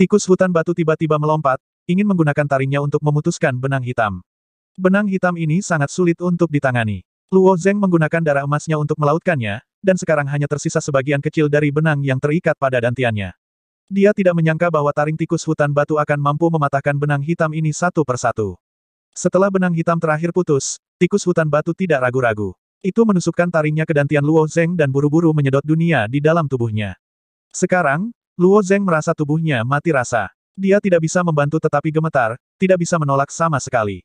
Tikus hutan batu tiba-tiba melompat, ingin menggunakan taringnya untuk memutuskan benang hitam. Benang hitam ini sangat sulit untuk ditangani. Luo Zeng menggunakan darah emasnya untuk melautkannya, dan sekarang hanya tersisa sebagian kecil dari benang yang terikat pada dantiannya. Dia tidak menyangka bahwa taring tikus hutan batu akan mampu mematahkan benang hitam ini satu persatu. Setelah benang hitam terakhir putus, tikus hutan batu tidak ragu-ragu. Itu menusukkan taringnya ke dantian Luo Zeng dan buru-buru menyedot dunia di dalam tubuhnya. Sekarang, Luo Zeng merasa tubuhnya mati rasa. Dia tidak bisa membantu tetapi gemetar, tidak bisa menolak sama sekali.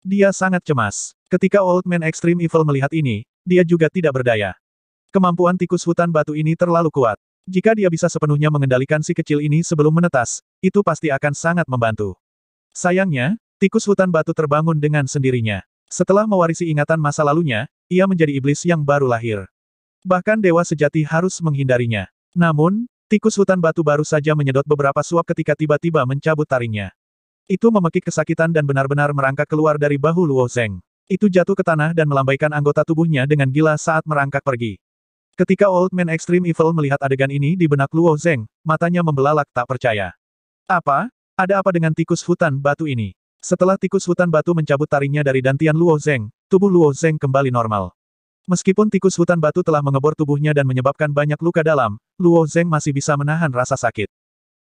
Dia sangat cemas. Ketika Old Man Extreme Evil melihat ini, dia juga tidak berdaya. Kemampuan tikus hutan batu ini terlalu kuat. Jika dia bisa sepenuhnya mengendalikan si kecil ini sebelum menetas, itu pasti akan sangat membantu. Sayangnya, tikus hutan batu terbangun dengan sendirinya. Setelah mewarisi ingatan masa lalunya, ia menjadi iblis yang baru lahir. Bahkan dewa sejati harus menghindarinya. Namun, Tikus hutan batu baru saja menyedot beberapa suap ketika tiba-tiba mencabut taringnya. Itu memekik kesakitan dan benar-benar merangkak keluar dari bahu Luo Zeng. Itu jatuh ke tanah dan melambaikan anggota tubuhnya dengan gila saat merangkak pergi. Ketika Old Man Extreme Evil melihat adegan ini di benak Luo Zeng, matanya membelalak tak percaya. Apa? Ada apa dengan tikus hutan batu ini? Setelah tikus hutan batu mencabut taringnya dari dantian Luo Zeng, tubuh Luo Zeng kembali normal. Meskipun tikus hutan batu telah mengebor tubuhnya dan menyebabkan banyak luka dalam, Luo Zeng masih bisa menahan rasa sakit.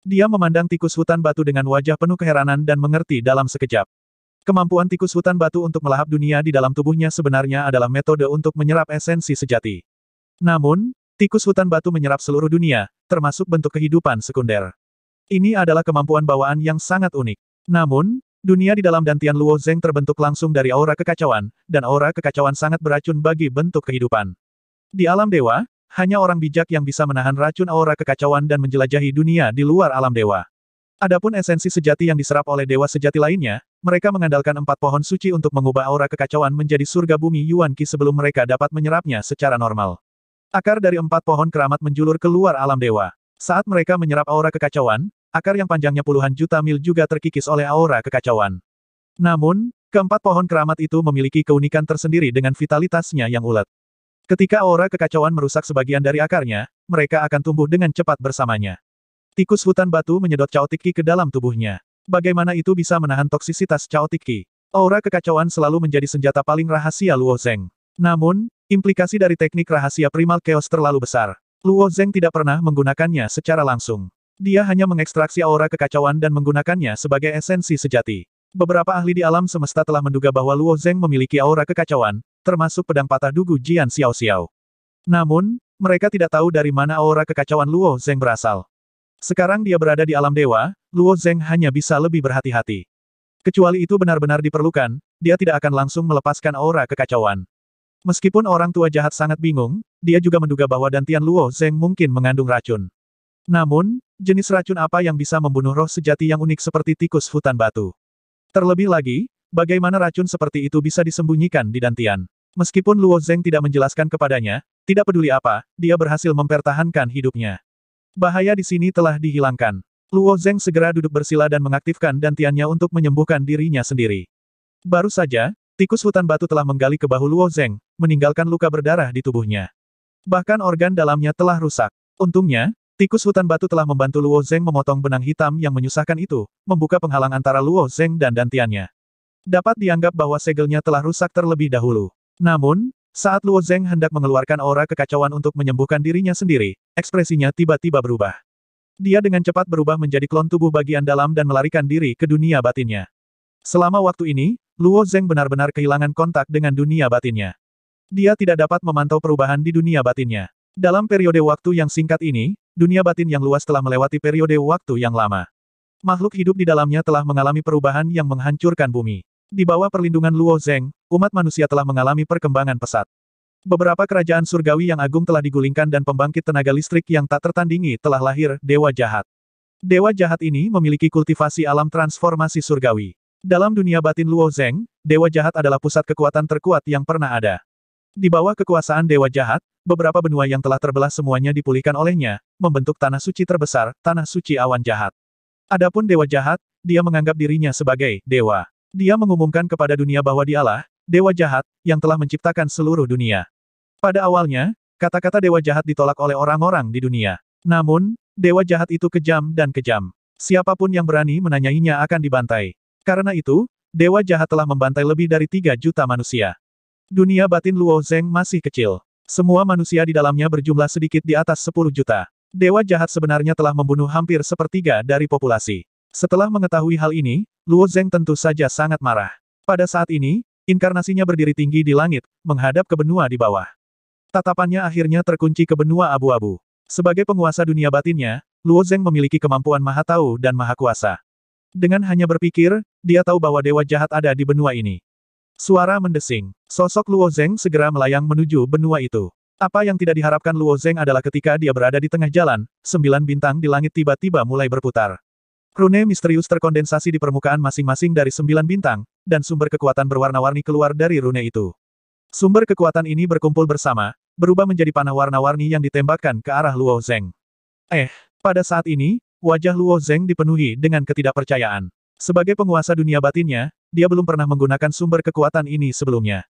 Dia memandang tikus hutan batu dengan wajah penuh keheranan dan mengerti dalam sekejap. Kemampuan tikus hutan batu untuk melahap dunia di dalam tubuhnya sebenarnya adalah metode untuk menyerap esensi sejati. Namun, tikus hutan batu menyerap seluruh dunia, termasuk bentuk kehidupan sekunder. Ini adalah kemampuan bawaan yang sangat unik. Namun, Dunia di dalam Dantian Luo Zeng terbentuk langsung dari aura kekacauan, dan aura kekacauan sangat beracun bagi bentuk kehidupan. Di alam dewa, hanya orang bijak yang bisa menahan racun aura kekacauan dan menjelajahi dunia di luar alam dewa. Adapun esensi sejati yang diserap oleh dewa sejati lainnya, mereka mengandalkan empat pohon suci untuk mengubah aura kekacauan menjadi surga bumi Yuan Qi sebelum mereka dapat menyerapnya secara normal. Akar dari empat pohon keramat menjulur keluar alam dewa. Saat mereka menyerap aura kekacauan, Akar yang panjangnya puluhan juta mil juga terkikis oleh aura kekacauan. Namun, keempat pohon keramat itu memiliki keunikan tersendiri dengan vitalitasnya yang ulet. Ketika aura kekacauan merusak sebagian dari akarnya, mereka akan tumbuh dengan cepat bersamanya. Tikus hutan batu menyedot Chaotic Ki ke dalam tubuhnya. Bagaimana itu bisa menahan toksisitas Chaotic Ki? Aura kekacauan selalu menjadi senjata paling rahasia Luo Zeng. Namun, implikasi dari teknik rahasia primal chaos terlalu besar. Luo Zeng tidak pernah menggunakannya secara langsung. Dia hanya mengekstraksi aura kekacauan dan menggunakannya sebagai esensi sejati. Beberapa ahli di alam semesta telah menduga bahwa Luo Zeng memiliki aura kekacauan, termasuk pedang patah dugu Jian Xiao Xiao. Namun, mereka tidak tahu dari mana aura kekacauan Luo Zeng berasal. Sekarang dia berada di alam dewa, Luo Zeng hanya bisa lebih berhati-hati. Kecuali itu benar-benar diperlukan, dia tidak akan langsung melepaskan aura kekacauan. Meskipun orang tua jahat sangat bingung, dia juga menduga bahwa Dantian Luo Zeng mungkin mengandung racun. Namun, jenis racun apa yang bisa membunuh roh sejati yang unik seperti tikus hutan batu. Terlebih lagi, bagaimana racun seperti itu bisa disembunyikan di Dantian. Meskipun Luo Zeng tidak menjelaskan kepadanya, tidak peduli apa, dia berhasil mempertahankan hidupnya. Bahaya di sini telah dihilangkan. Luo Zeng segera duduk bersila dan mengaktifkan dantiannya untuk menyembuhkan dirinya sendiri. Baru saja, tikus hutan batu telah menggali ke bahu Luo Zeng, meninggalkan luka berdarah di tubuhnya. Bahkan organ dalamnya telah rusak. Untungnya, Tikus hutan batu telah membantu Luo Zeng memotong benang hitam yang menyusahkan itu, membuka penghalang antara Luo Zeng dan dantiannya. Dapat dianggap bahwa segelnya telah rusak terlebih dahulu. Namun, saat Luo Zeng hendak mengeluarkan aura kekacauan untuk menyembuhkan dirinya sendiri, ekspresinya tiba-tiba berubah. Dia dengan cepat berubah menjadi klon tubuh bagian dalam dan melarikan diri ke dunia batinnya. Selama waktu ini, Luo Zeng benar-benar kehilangan kontak dengan dunia batinnya. Dia tidak dapat memantau perubahan di dunia batinnya. Dalam periode waktu yang singkat ini, Dunia batin yang luas telah melewati periode waktu yang lama. Makhluk hidup di dalamnya telah mengalami perubahan yang menghancurkan bumi. Di bawah perlindungan Luo Zeng, umat manusia telah mengalami perkembangan pesat. Beberapa kerajaan surgawi yang agung telah digulingkan dan pembangkit tenaga listrik yang tak tertandingi telah lahir, Dewa Jahat. Dewa Jahat ini memiliki kultivasi alam transformasi surgawi. Dalam dunia batin Luo Zeng, Dewa Jahat adalah pusat kekuatan terkuat yang pernah ada. Di bawah kekuasaan Dewa Jahat, beberapa benua yang telah terbelah semuanya dipulihkan olehnya, membentuk Tanah Suci terbesar, Tanah Suci Awan Jahat. Adapun Dewa Jahat, dia menganggap dirinya sebagai Dewa. Dia mengumumkan kepada dunia bahwa dialah, Dewa Jahat, yang telah menciptakan seluruh dunia. Pada awalnya, kata-kata Dewa Jahat ditolak oleh orang-orang di dunia. Namun, Dewa Jahat itu kejam dan kejam. Siapapun yang berani menanyainya akan dibantai. Karena itu, Dewa Jahat telah membantai lebih dari 3 juta manusia. Dunia batin Luo Zeng masih kecil. Semua manusia di dalamnya berjumlah sedikit di atas 10 juta. Dewa jahat sebenarnya telah membunuh hampir sepertiga dari populasi. Setelah mengetahui hal ini, Luo Zeng tentu saja sangat marah. Pada saat ini, inkarnasinya berdiri tinggi di langit, menghadap ke benua di bawah. Tatapannya akhirnya terkunci ke benua abu-abu. Sebagai penguasa dunia batinnya, Luo Zeng memiliki kemampuan maha tahu dan maha kuasa. Dengan hanya berpikir, dia tahu bahwa dewa jahat ada di benua ini. Suara mendesing. Sosok Luo Zeng segera melayang menuju benua itu. Apa yang tidak diharapkan Luo Zeng adalah ketika dia berada di tengah jalan, sembilan bintang di langit tiba-tiba mulai berputar. Rune misterius terkondensasi di permukaan masing-masing dari sembilan bintang, dan sumber kekuatan berwarna-warni keluar dari rune itu. Sumber kekuatan ini berkumpul bersama, berubah menjadi panah warna-warni yang ditembakkan ke arah Luo Zeng. Eh, pada saat ini, wajah Luo Zeng dipenuhi dengan ketidakpercayaan. Sebagai penguasa dunia batinnya, dia belum pernah menggunakan sumber kekuatan ini sebelumnya.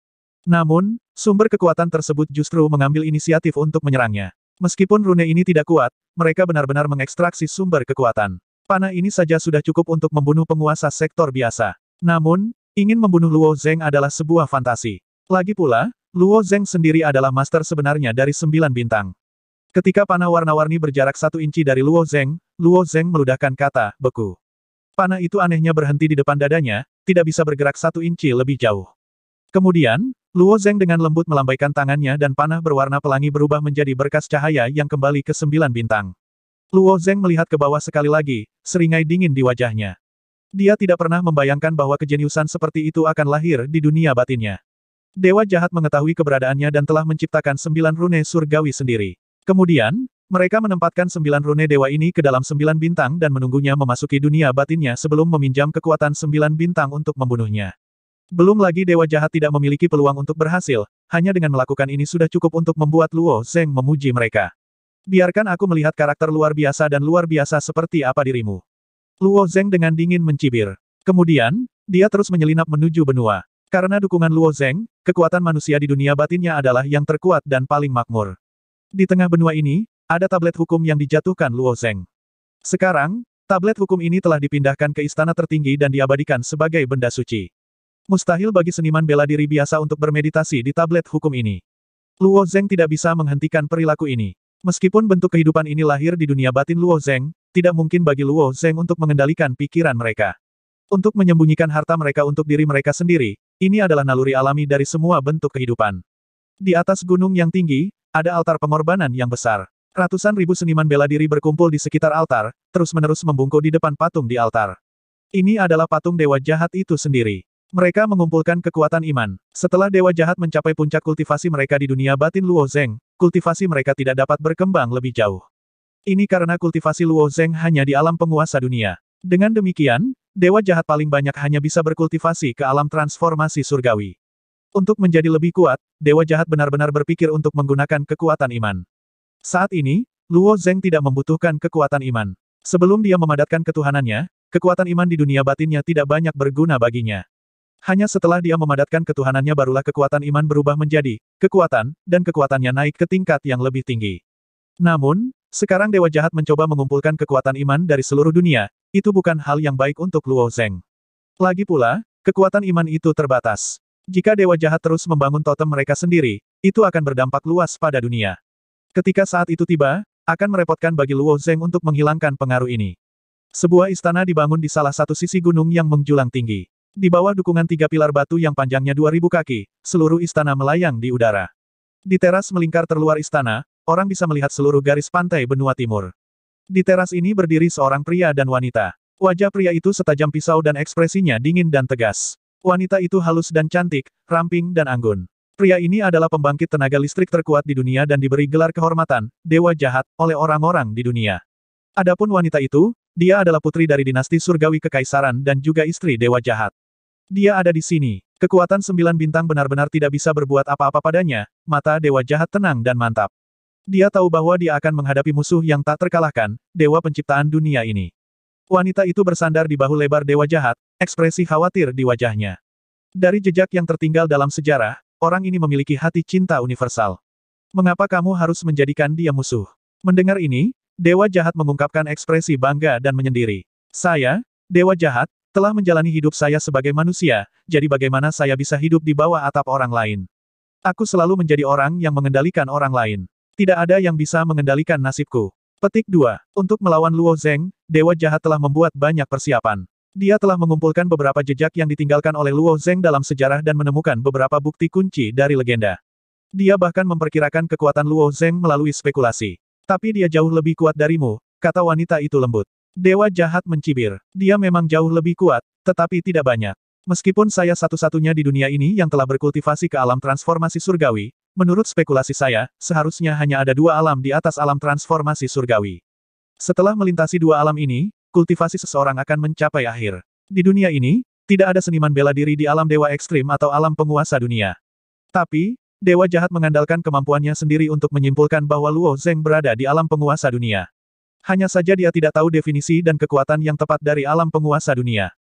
Namun, sumber kekuatan tersebut justru mengambil inisiatif untuk menyerangnya. Meskipun rune ini tidak kuat, mereka benar-benar mengekstraksi sumber kekuatan. Panah ini saja sudah cukup untuk membunuh penguasa sektor biasa. Namun, ingin membunuh Luo Zeng adalah sebuah fantasi. Lagi pula, Luo Zeng sendiri adalah master sebenarnya dari sembilan bintang. Ketika panah warna-warni berjarak satu inci dari Luo Zeng, Luo Zeng meludahkan kata, beku. Panah itu anehnya berhenti di depan dadanya, tidak bisa bergerak satu inci lebih jauh. Kemudian, Luo Zeng dengan lembut melambaikan tangannya dan panah berwarna pelangi berubah menjadi berkas cahaya yang kembali ke sembilan bintang. Luo Zeng melihat ke bawah sekali lagi, seringai dingin di wajahnya. Dia tidak pernah membayangkan bahwa kejeniusan seperti itu akan lahir di dunia batinnya. Dewa jahat mengetahui keberadaannya dan telah menciptakan sembilan rune surgawi sendiri. Kemudian, mereka menempatkan sembilan rune dewa ini ke dalam sembilan bintang dan menunggunya memasuki dunia batinnya sebelum meminjam kekuatan sembilan bintang untuk membunuhnya. Belum lagi dewa jahat tidak memiliki peluang untuk berhasil, hanya dengan melakukan ini sudah cukup untuk membuat Luo Zeng memuji mereka. Biarkan aku melihat karakter luar biasa dan luar biasa seperti apa dirimu. Luo Zeng dengan dingin mencibir. Kemudian, dia terus menyelinap menuju benua. Karena dukungan Luo Zeng, kekuatan manusia di dunia batinnya adalah yang terkuat dan paling makmur. Di tengah benua ini, ada tablet hukum yang dijatuhkan Luo Zeng. Sekarang, tablet hukum ini telah dipindahkan ke istana tertinggi dan diabadikan sebagai benda suci. Mustahil bagi seniman bela diri biasa untuk bermeditasi di tablet hukum ini. Luo Zeng tidak bisa menghentikan perilaku ini. Meskipun bentuk kehidupan ini lahir di dunia batin Luo Zeng, tidak mungkin bagi Luo Zeng untuk mengendalikan pikiran mereka. Untuk menyembunyikan harta mereka untuk diri mereka sendiri, ini adalah naluri alami dari semua bentuk kehidupan. Di atas gunung yang tinggi, ada altar pengorbanan yang besar. Ratusan ribu seniman bela diri berkumpul di sekitar altar, terus-menerus membungkuk di depan patung di altar. Ini adalah patung dewa jahat itu sendiri. Mereka mengumpulkan kekuatan iman. Setelah dewa jahat mencapai puncak kultivasi mereka di dunia batin Luo Zeng, kultivasi mereka tidak dapat berkembang lebih jauh. Ini karena kultivasi Luo Zeng hanya di alam penguasa dunia. Dengan demikian, dewa jahat paling banyak hanya bisa berkultivasi ke alam transformasi surgawi. Untuk menjadi lebih kuat, dewa jahat benar-benar berpikir untuk menggunakan kekuatan iman. Saat ini, Luo Zeng tidak membutuhkan kekuatan iman. Sebelum dia memadatkan ketuhanannya, kekuatan iman di dunia batinnya tidak banyak berguna baginya. Hanya setelah dia memadatkan ketuhanannya barulah kekuatan iman berubah menjadi kekuatan, dan kekuatannya naik ke tingkat yang lebih tinggi. Namun, sekarang Dewa Jahat mencoba mengumpulkan kekuatan iman dari seluruh dunia, itu bukan hal yang baik untuk Luo Zeng. Lagi pula, kekuatan iman itu terbatas. Jika Dewa Jahat terus membangun totem mereka sendiri, itu akan berdampak luas pada dunia. Ketika saat itu tiba, akan merepotkan bagi Luo Zeng untuk menghilangkan pengaruh ini. Sebuah istana dibangun di salah satu sisi gunung yang menjulang tinggi. Di bawah dukungan tiga pilar batu yang panjangnya 2000 kaki, seluruh istana melayang di udara. Di teras melingkar terluar istana, orang bisa melihat seluruh garis pantai benua timur. Di teras ini berdiri seorang pria dan wanita. Wajah pria itu setajam pisau dan ekspresinya dingin dan tegas. Wanita itu halus dan cantik, ramping dan anggun. Pria ini adalah pembangkit tenaga listrik terkuat di dunia dan diberi gelar kehormatan, Dewa Jahat, oleh orang-orang di dunia. Adapun wanita itu, dia adalah putri dari dinasti surgawi kekaisaran dan juga istri Dewa Jahat. Dia ada di sini. Kekuatan sembilan bintang benar-benar tidak bisa berbuat apa-apa padanya, mata Dewa Jahat tenang dan mantap. Dia tahu bahwa dia akan menghadapi musuh yang tak terkalahkan, Dewa Penciptaan dunia ini. Wanita itu bersandar di bahu lebar Dewa Jahat, ekspresi khawatir di wajahnya. Dari jejak yang tertinggal dalam sejarah, orang ini memiliki hati cinta universal. Mengapa kamu harus menjadikan dia musuh? Mendengar ini, Dewa Jahat mengungkapkan ekspresi bangga dan menyendiri. Saya, Dewa Jahat, telah menjalani hidup saya sebagai manusia, jadi bagaimana saya bisa hidup di bawah atap orang lain? Aku selalu menjadi orang yang mengendalikan orang lain. Tidak ada yang bisa mengendalikan nasibku. Petik 2. Untuk melawan Luo Zeng, Dewa Jahat telah membuat banyak persiapan. Dia telah mengumpulkan beberapa jejak yang ditinggalkan oleh Luo Zeng dalam sejarah dan menemukan beberapa bukti kunci dari legenda. Dia bahkan memperkirakan kekuatan Luo Zeng melalui spekulasi. Tapi dia jauh lebih kuat darimu, kata wanita itu lembut. Dewa jahat mencibir. Dia memang jauh lebih kuat, tetapi tidak banyak. Meskipun saya satu-satunya di dunia ini yang telah berkultivasi ke alam transformasi surgawi, menurut spekulasi saya, seharusnya hanya ada dua alam di atas alam transformasi surgawi. Setelah melintasi dua alam ini, kultivasi seseorang akan mencapai akhir. Di dunia ini, tidak ada seniman bela diri di alam dewa ekstrim atau alam penguasa dunia. Tapi, dewa jahat mengandalkan kemampuannya sendiri untuk menyimpulkan bahwa Luo Zeng berada di alam penguasa dunia. Hanya saja dia tidak tahu definisi dan kekuatan yang tepat dari alam penguasa dunia.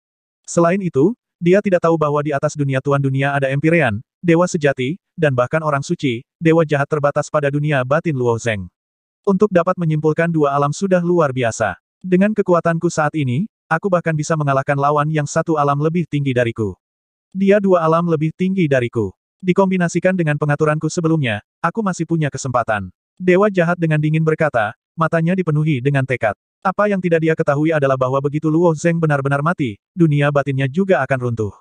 Selain itu, dia tidak tahu bahwa di atas dunia tuan dunia ada Empyrean, dewa sejati, dan bahkan orang suci, dewa jahat terbatas pada dunia batin Luo Zeng. Untuk dapat menyimpulkan dua alam sudah luar biasa. Dengan kekuatanku saat ini, aku bahkan bisa mengalahkan lawan yang satu alam lebih tinggi dariku. Dia dua alam lebih tinggi dariku. Dikombinasikan dengan pengaturanku sebelumnya, aku masih punya kesempatan. Dewa jahat dengan dingin berkata, matanya dipenuhi dengan tekad. Apa yang tidak dia ketahui adalah bahwa begitu Luo Zeng benar-benar mati, dunia batinnya juga akan runtuh.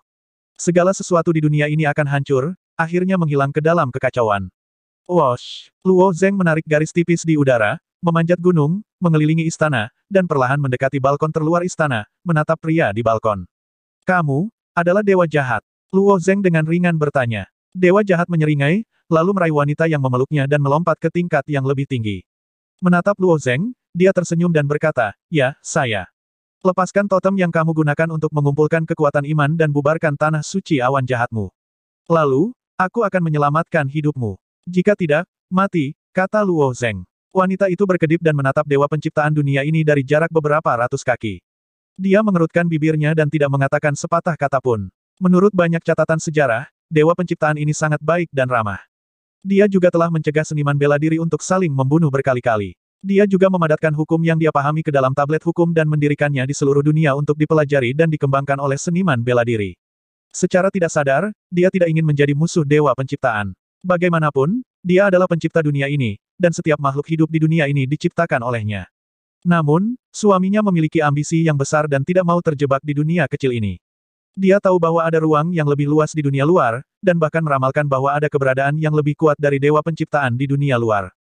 Segala sesuatu di dunia ini akan hancur, akhirnya menghilang ke dalam kekacauan. Wosh, Luo Zeng menarik garis tipis di udara, memanjat gunung, mengelilingi istana, dan perlahan mendekati balkon terluar istana, menatap pria di balkon. Kamu, adalah dewa jahat. Luo Zeng dengan ringan bertanya. Dewa jahat menyeringai, lalu meraih wanita yang memeluknya dan melompat ke tingkat yang lebih tinggi. Menatap Luo Zeng, dia tersenyum dan berkata, Ya, saya. Lepaskan totem yang kamu gunakan untuk mengumpulkan kekuatan iman dan bubarkan tanah suci awan jahatmu. Lalu, aku akan menyelamatkan hidupmu. Jika tidak, mati, kata Luo Zeng. Wanita itu berkedip dan menatap dewa penciptaan dunia ini dari jarak beberapa ratus kaki. Dia mengerutkan bibirnya dan tidak mengatakan sepatah kata pun. Menurut banyak catatan sejarah, dewa penciptaan ini sangat baik dan ramah. Dia juga telah mencegah seniman bela diri untuk saling membunuh berkali-kali. Dia juga memadatkan hukum yang dia pahami ke dalam tablet hukum dan mendirikannya di seluruh dunia untuk dipelajari dan dikembangkan oleh seniman bela diri. Secara tidak sadar, dia tidak ingin menjadi musuh dewa penciptaan. Bagaimanapun, dia adalah pencipta dunia ini, dan setiap makhluk hidup di dunia ini diciptakan olehnya. Namun, suaminya memiliki ambisi yang besar dan tidak mau terjebak di dunia kecil ini. Dia tahu bahwa ada ruang yang lebih luas di dunia luar, dan bahkan meramalkan bahwa ada keberadaan yang lebih kuat dari dewa penciptaan di dunia luar.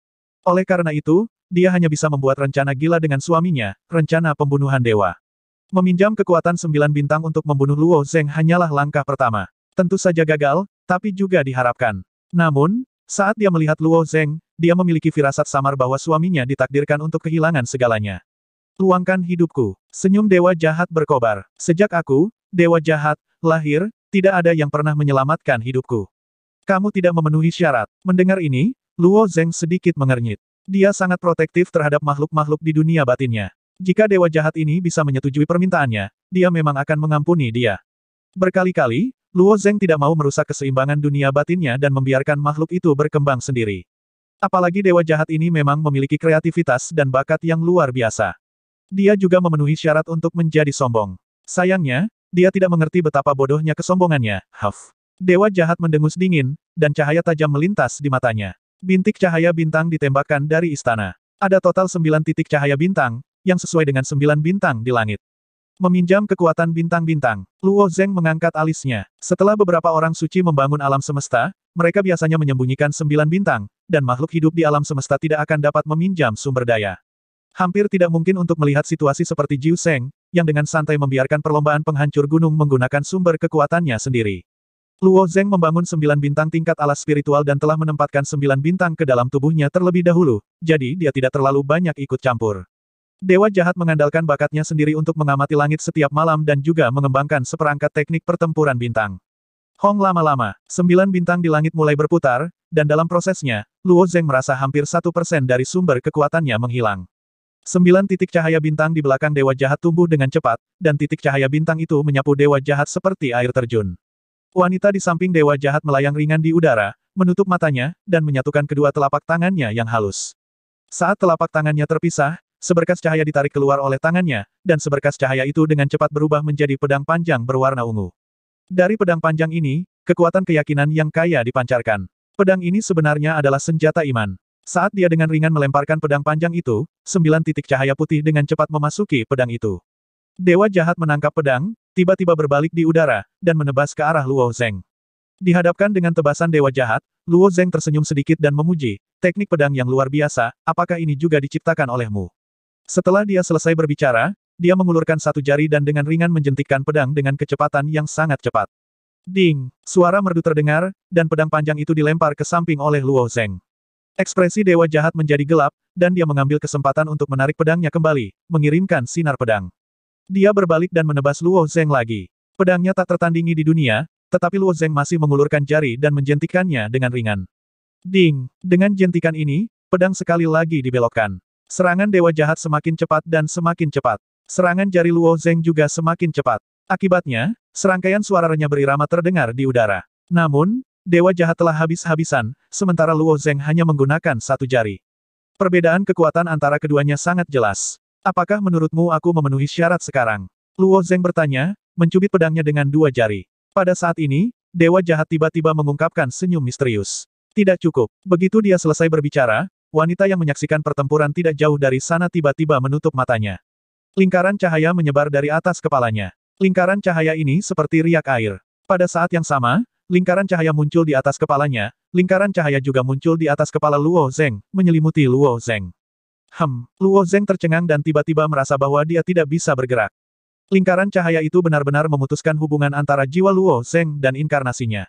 Oleh karena itu, dia hanya bisa membuat rencana gila dengan suaminya, rencana pembunuhan dewa. Meminjam kekuatan sembilan bintang untuk membunuh Luo Zeng hanyalah langkah pertama. Tentu saja gagal, tapi juga diharapkan. Namun, saat dia melihat Luo Zeng, dia memiliki firasat samar bahwa suaminya ditakdirkan untuk kehilangan segalanya. Luangkan hidupku. Senyum dewa jahat berkobar. Sejak aku, dewa jahat, lahir, tidak ada yang pernah menyelamatkan hidupku. Kamu tidak memenuhi syarat. Mendengar ini, Luo Zeng sedikit mengernyit. Dia sangat protektif terhadap makhluk-makhluk di dunia batinnya. Jika dewa jahat ini bisa menyetujui permintaannya, dia memang akan mengampuni dia. Berkali-kali, Luo Zeng tidak mau merusak keseimbangan dunia batinnya dan membiarkan makhluk itu berkembang sendiri. Apalagi dewa jahat ini memang memiliki kreativitas dan bakat yang luar biasa. Dia juga memenuhi syarat untuk menjadi sombong. Sayangnya, dia tidak mengerti betapa bodohnya kesombongannya, Huff. Dewa jahat mendengus dingin, dan cahaya tajam melintas di matanya. Bintik cahaya bintang ditembakkan dari istana. Ada total sembilan titik cahaya bintang, yang sesuai dengan sembilan bintang di langit. Meminjam kekuatan bintang-bintang, Luo Zeng mengangkat alisnya. Setelah beberapa orang suci membangun alam semesta, mereka biasanya menyembunyikan sembilan bintang, dan makhluk hidup di alam semesta tidak akan dapat meminjam sumber daya. Hampir tidak mungkin untuk melihat situasi seperti Jiu Zeng, yang dengan santai membiarkan perlombaan penghancur gunung menggunakan sumber kekuatannya sendiri. Luo Zeng membangun sembilan bintang tingkat alas spiritual dan telah menempatkan sembilan bintang ke dalam tubuhnya terlebih dahulu, jadi dia tidak terlalu banyak ikut campur. Dewa jahat mengandalkan bakatnya sendiri untuk mengamati langit setiap malam dan juga mengembangkan seperangkat teknik pertempuran bintang. Hong lama-lama, sembilan bintang di langit mulai berputar, dan dalam prosesnya, Luo Zeng merasa hampir satu persen dari sumber kekuatannya menghilang. Sembilan titik cahaya bintang di belakang dewa jahat tumbuh dengan cepat, dan titik cahaya bintang itu menyapu dewa jahat seperti air terjun. Wanita di samping dewa jahat melayang ringan di udara, menutup matanya, dan menyatukan kedua telapak tangannya yang halus. Saat telapak tangannya terpisah, Seberkas cahaya ditarik keluar oleh tangannya, dan seberkas cahaya itu dengan cepat berubah menjadi pedang panjang berwarna ungu. Dari pedang panjang ini, kekuatan keyakinan yang kaya dipancarkan. Pedang ini sebenarnya adalah senjata iman. Saat dia dengan ringan melemparkan pedang panjang itu, sembilan titik cahaya putih dengan cepat memasuki pedang itu. Dewa jahat menangkap pedang, tiba-tiba berbalik di udara, dan menebas ke arah Luo Zeng. Dihadapkan dengan tebasan dewa jahat, Luo Zeng tersenyum sedikit dan memuji, teknik pedang yang luar biasa, apakah ini juga diciptakan olehmu? Setelah dia selesai berbicara, dia mengulurkan satu jari dan dengan ringan menjentikkan pedang dengan kecepatan yang sangat cepat. Ding! Suara merdu terdengar, dan pedang panjang itu dilempar ke samping oleh Luo Zeng. Ekspresi dewa jahat menjadi gelap, dan dia mengambil kesempatan untuk menarik pedangnya kembali, mengirimkan sinar pedang. Dia berbalik dan menebas Luo Zeng lagi. Pedangnya tak tertandingi di dunia, tetapi Luo Zeng masih mengulurkan jari dan menjentikannya dengan ringan. Ding! Dengan jentikan ini, pedang sekali lagi dibelokkan. Serangan Dewa Jahat semakin cepat dan semakin cepat. Serangan jari Luo Zeng juga semakin cepat. Akibatnya, serangkaian suara renyah berirama terdengar di udara. Namun, Dewa Jahat telah habis-habisan, sementara Luo Zeng hanya menggunakan satu jari. Perbedaan kekuatan antara keduanya sangat jelas. Apakah menurutmu aku memenuhi syarat sekarang? Luo Zeng bertanya, mencubit pedangnya dengan dua jari. Pada saat ini, Dewa Jahat tiba-tiba mengungkapkan senyum misterius. Tidak cukup. Begitu dia selesai berbicara, wanita yang menyaksikan pertempuran tidak jauh dari sana tiba-tiba menutup matanya. Lingkaran cahaya menyebar dari atas kepalanya. Lingkaran cahaya ini seperti riak air. Pada saat yang sama, lingkaran cahaya muncul di atas kepalanya, lingkaran cahaya juga muncul di atas kepala Luo Zeng, menyelimuti Luo Zeng. Hem, Luo Zeng tercengang dan tiba-tiba merasa bahwa dia tidak bisa bergerak. Lingkaran cahaya itu benar-benar memutuskan hubungan antara jiwa Luo Zeng dan inkarnasinya.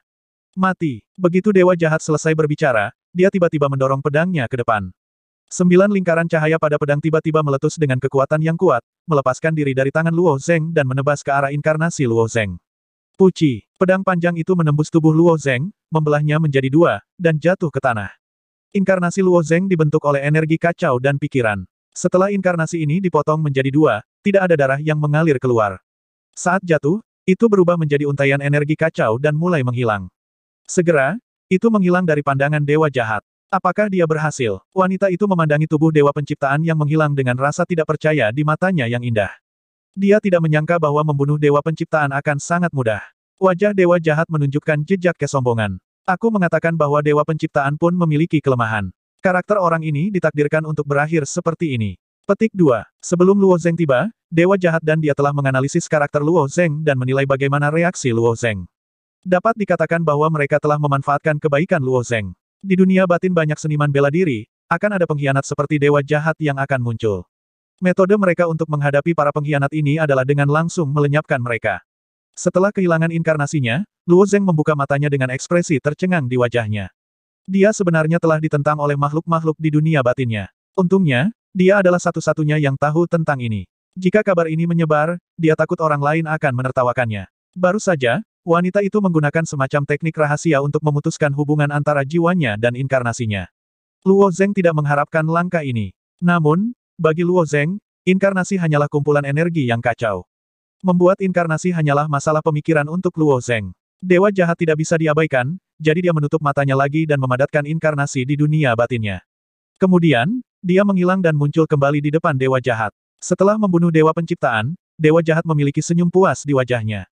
Mati. Begitu Dewa Jahat selesai berbicara, dia tiba-tiba mendorong pedangnya ke depan. Sembilan lingkaran cahaya pada pedang tiba-tiba meletus dengan kekuatan yang kuat, melepaskan diri dari tangan Luo Zeng dan menebas ke arah inkarnasi Luo Zeng. Puci, pedang panjang itu menembus tubuh Luo Zeng, membelahnya menjadi dua, dan jatuh ke tanah. Inkarnasi Luo Zeng dibentuk oleh energi kacau dan pikiran. Setelah inkarnasi ini dipotong menjadi dua, tidak ada darah yang mengalir keluar. Saat jatuh, itu berubah menjadi untaian energi kacau dan mulai menghilang. Segera, itu menghilang dari pandangan dewa jahat. Apakah dia berhasil? Wanita itu memandangi tubuh dewa penciptaan yang menghilang dengan rasa tidak percaya di matanya yang indah. Dia tidak menyangka bahwa membunuh dewa penciptaan akan sangat mudah. Wajah dewa jahat menunjukkan jejak kesombongan. Aku mengatakan bahwa dewa penciptaan pun memiliki kelemahan. Karakter orang ini ditakdirkan untuk berakhir seperti ini. Petik 2. Sebelum Luo Zeng tiba, Dewa Jahat dan dia telah menganalisis karakter Luo Zeng dan menilai bagaimana reaksi Luo Zeng. Dapat dikatakan bahwa mereka telah memanfaatkan kebaikan Luo Zeng. Di dunia batin banyak seniman bela diri, akan ada pengkhianat seperti dewa jahat yang akan muncul. Metode mereka untuk menghadapi para pengkhianat ini adalah dengan langsung melenyapkan mereka. Setelah kehilangan inkarnasinya, Luo Zeng membuka matanya dengan ekspresi tercengang di wajahnya. Dia sebenarnya telah ditentang oleh makhluk-makhluk di dunia batinnya. Untungnya, dia adalah satu-satunya yang tahu tentang ini. Jika kabar ini menyebar, dia takut orang lain akan menertawakannya. Baru saja, Wanita itu menggunakan semacam teknik rahasia untuk memutuskan hubungan antara jiwanya dan inkarnasinya. Luo Zeng tidak mengharapkan langkah ini. Namun, bagi Luo Zeng, inkarnasi hanyalah kumpulan energi yang kacau. Membuat inkarnasi hanyalah masalah pemikiran untuk Luo Zeng. Dewa jahat tidak bisa diabaikan, jadi dia menutup matanya lagi dan memadatkan inkarnasi di dunia batinnya. Kemudian, dia menghilang dan muncul kembali di depan Dewa Jahat. Setelah membunuh Dewa Penciptaan, Dewa Jahat memiliki senyum puas di wajahnya.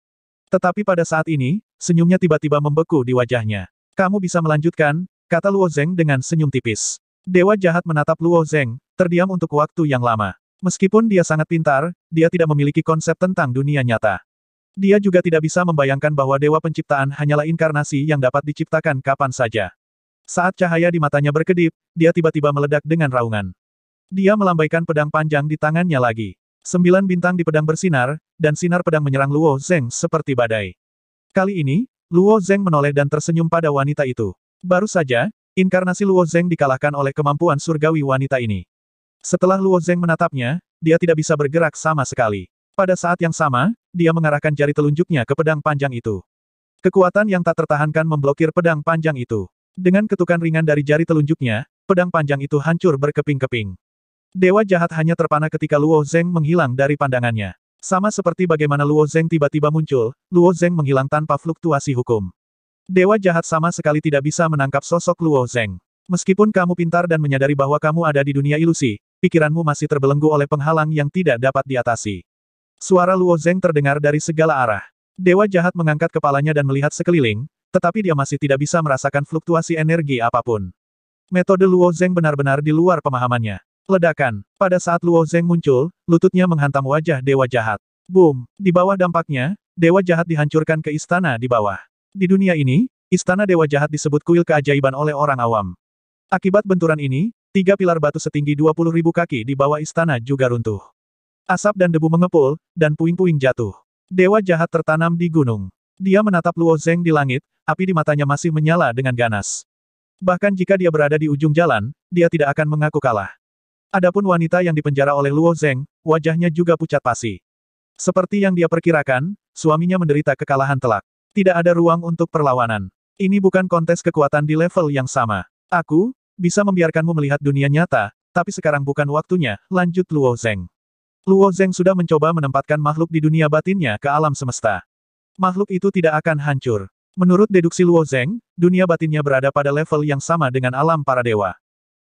Tetapi pada saat ini, senyumnya tiba-tiba membeku di wajahnya. Kamu bisa melanjutkan, kata Luo Zeng dengan senyum tipis. Dewa jahat menatap Luo Zeng, terdiam untuk waktu yang lama. Meskipun dia sangat pintar, dia tidak memiliki konsep tentang dunia nyata. Dia juga tidak bisa membayangkan bahwa dewa penciptaan hanyalah inkarnasi yang dapat diciptakan kapan saja. Saat cahaya di matanya berkedip, dia tiba-tiba meledak dengan raungan. Dia melambaikan pedang panjang di tangannya lagi. Sembilan bintang di pedang bersinar, dan sinar pedang menyerang Luo Zeng seperti badai. Kali ini, Luo Zeng menoleh dan tersenyum pada wanita itu. Baru saja, inkarnasi Luo Zeng dikalahkan oleh kemampuan surgawi wanita ini. Setelah Luo Zeng menatapnya, dia tidak bisa bergerak sama sekali. Pada saat yang sama, dia mengarahkan jari telunjuknya ke pedang panjang itu. Kekuatan yang tak tertahankan memblokir pedang panjang itu. Dengan ketukan ringan dari jari telunjuknya, pedang panjang itu hancur berkeping-keping. Dewa jahat hanya terpana ketika Luo Zeng menghilang dari pandangannya. Sama seperti bagaimana Luo Zeng tiba-tiba muncul, Luo Zeng menghilang tanpa fluktuasi hukum. Dewa jahat sama sekali tidak bisa menangkap sosok Luo Zeng. Meskipun kamu pintar dan menyadari bahwa kamu ada di dunia ilusi, pikiranmu masih terbelenggu oleh penghalang yang tidak dapat diatasi. Suara Luo Zeng terdengar dari segala arah. Dewa jahat mengangkat kepalanya dan melihat sekeliling, tetapi dia masih tidak bisa merasakan fluktuasi energi apapun. Metode Luo Zeng benar-benar di luar pemahamannya. Ledakan. Pada saat Luo Zeng muncul, lututnya menghantam wajah dewa jahat. Boom! Di bawah dampaknya, dewa jahat dihancurkan ke istana di bawah. Di dunia ini, istana dewa jahat disebut kuil keajaiban oleh orang awam. Akibat benturan ini, tiga pilar batu setinggi 20 ribu kaki di bawah istana juga runtuh. Asap dan debu mengepul, dan puing-puing jatuh. Dewa jahat tertanam di gunung. Dia menatap Luo Zeng di langit, api di matanya masih menyala dengan ganas. Bahkan jika dia berada di ujung jalan, dia tidak akan mengaku kalah. Adapun wanita yang dipenjara oleh Luo Zeng, wajahnya juga pucat pasi. Seperti yang dia perkirakan, suaminya menderita kekalahan telak. Tidak ada ruang untuk perlawanan. Ini bukan kontes kekuatan di level yang sama. Aku, bisa membiarkanmu melihat dunia nyata, tapi sekarang bukan waktunya, lanjut Luo Zeng. Luo Zeng sudah mencoba menempatkan makhluk di dunia batinnya ke alam semesta. Makhluk itu tidak akan hancur. Menurut deduksi Luo Zeng, dunia batinnya berada pada level yang sama dengan alam para dewa.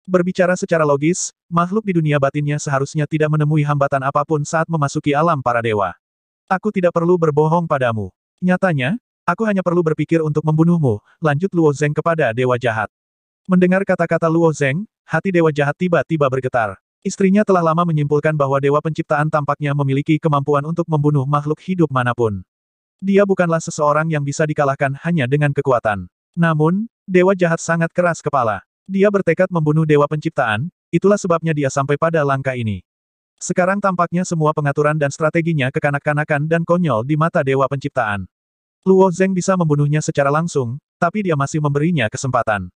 Berbicara secara logis, makhluk di dunia batinnya seharusnya tidak menemui hambatan apapun saat memasuki alam para dewa. Aku tidak perlu berbohong padamu. Nyatanya, aku hanya perlu berpikir untuk membunuhmu, lanjut Luo Zeng kepada dewa jahat. Mendengar kata-kata Luo Zeng, hati dewa jahat tiba-tiba bergetar. Istrinya telah lama menyimpulkan bahwa dewa penciptaan tampaknya memiliki kemampuan untuk membunuh makhluk hidup manapun. Dia bukanlah seseorang yang bisa dikalahkan hanya dengan kekuatan. Namun, dewa jahat sangat keras kepala. Dia bertekad membunuh dewa penciptaan, itulah sebabnya dia sampai pada langkah ini. Sekarang tampaknya semua pengaturan dan strateginya kekanak-kanakan dan konyol di mata dewa penciptaan. Luo Zeng bisa membunuhnya secara langsung, tapi dia masih memberinya kesempatan.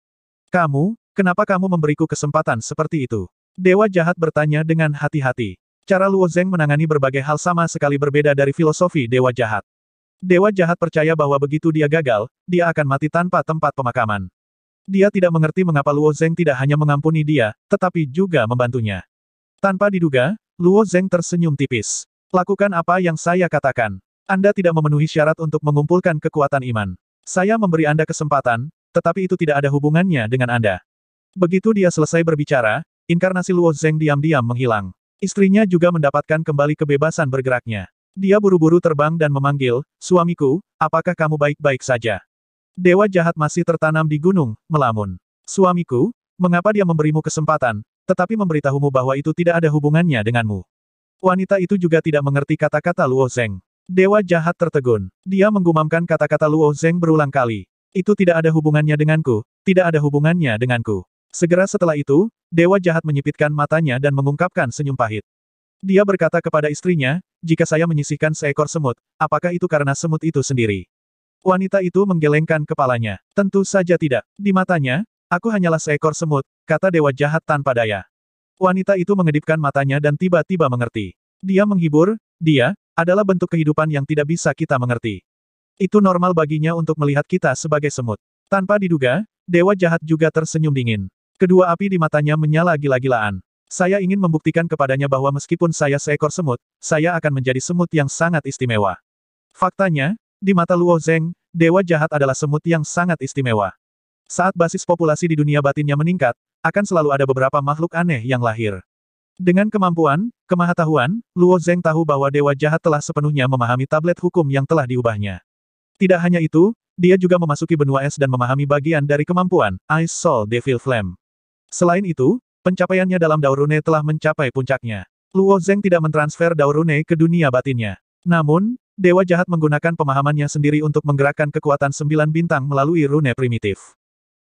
Kamu, kenapa kamu memberiku kesempatan seperti itu? Dewa jahat bertanya dengan hati-hati. Cara Luo Zeng menangani berbagai hal sama sekali berbeda dari filosofi dewa jahat. Dewa jahat percaya bahwa begitu dia gagal, dia akan mati tanpa tempat pemakaman. Dia tidak mengerti mengapa Luo Zeng tidak hanya mengampuni dia, tetapi juga membantunya. Tanpa diduga, Luo Zeng tersenyum tipis. Lakukan apa yang saya katakan. Anda tidak memenuhi syarat untuk mengumpulkan kekuatan iman. Saya memberi Anda kesempatan, tetapi itu tidak ada hubungannya dengan Anda. Begitu dia selesai berbicara, inkarnasi Luo Zeng diam-diam menghilang. Istrinya juga mendapatkan kembali kebebasan bergeraknya. Dia buru-buru terbang dan memanggil, Suamiku, apakah kamu baik-baik saja? Dewa jahat masih tertanam di gunung, melamun. Suamiku, mengapa dia memberimu kesempatan, tetapi memberitahumu bahwa itu tidak ada hubungannya denganmu. Wanita itu juga tidak mengerti kata-kata Luo Zeng. Dewa jahat tertegun. Dia menggumamkan kata-kata Luo Zeng berulang kali. Itu tidak ada hubungannya denganku, tidak ada hubungannya denganku. Segera setelah itu, Dewa jahat menyipitkan matanya dan mengungkapkan senyum pahit. Dia berkata kepada istrinya, jika saya menyisihkan seekor semut, apakah itu karena semut itu sendiri? Wanita itu menggelengkan kepalanya. Tentu saja tidak. Di matanya, aku hanyalah seekor semut, kata dewa jahat tanpa daya. Wanita itu mengedipkan matanya dan tiba-tiba mengerti. Dia menghibur, dia, adalah bentuk kehidupan yang tidak bisa kita mengerti. Itu normal baginya untuk melihat kita sebagai semut. Tanpa diduga, dewa jahat juga tersenyum dingin. Kedua api di matanya menyala gila-gilaan. Saya ingin membuktikan kepadanya bahwa meskipun saya seekor semut, saya akan menjadi semut yang sangat istimewa. Faktanya, di mata Luo Zeng, dewa jahat adalah semut yang sangat istimewa. Saat basis populasi di dunia batinnya meningkat, akan selalu ada beberapa makhluk aneh yang lahir. Dengan kemampuan, kemahatahuan, Luo Zeng tahu bahwa dewa jahat telah sepenuhnya memahami tablet hukum yang telah diubahnya. Tidak hanya itu, dia juga memasuki benua es dan memahami bagian dari kemampuan Ice Soul Devil Flame. Selain itu, pencapaiannya dalam Daurune telah mencapai puncaknya. Luo Zeng tidak mentransfer Daurune ke dunia batinnya. Namun, Dewa jahat menggunakan pemahamannya sendiri untuk menggerakkan kekuatan sembilan bintang melalui rune primitif.